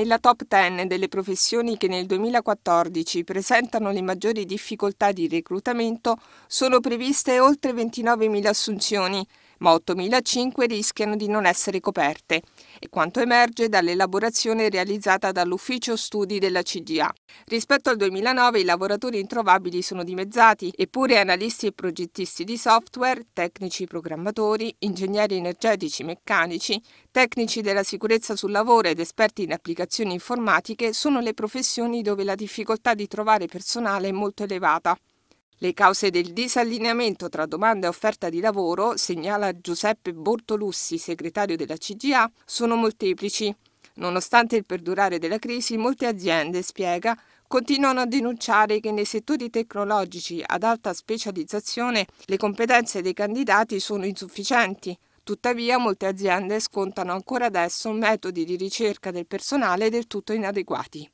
Nella top 10 delle professioni che nel 2014 presentano le maggiori difficoltà di reclutamento sono previste oltre 29.000 assunzioni, ma 8.005 rischiano di non essere coperte, e quanto emerge dall'elaborazione realizzata dall'ufficio studi della CGA. Rispetto al 2009 i lavoratori introvabili sono dimezzati, eppure analisti e progettisti di software, tecnici programmatori, ingegneri energetici meccanici, tecnici della sicurezza sul lavoro ed esperti in applicazioni informatiche sono le professioni dove la difficoltà di trovare personale è molto elevata. Le cause del disallineamento tra domanda e offerta di lavoro, segnala Giuseppe Bortolussi, segretario della CGA, sono molteplici. Nonostante il perdurare della crisi, molte aziende, spiega, continuano a denunciare che nei settori tecnologici ad alta specializzazione le competenze dei candidati sono insufficienti. Tuttavia molte aziende scontano ancora adesso metodi di ricerca del personale del tutto inadeguati.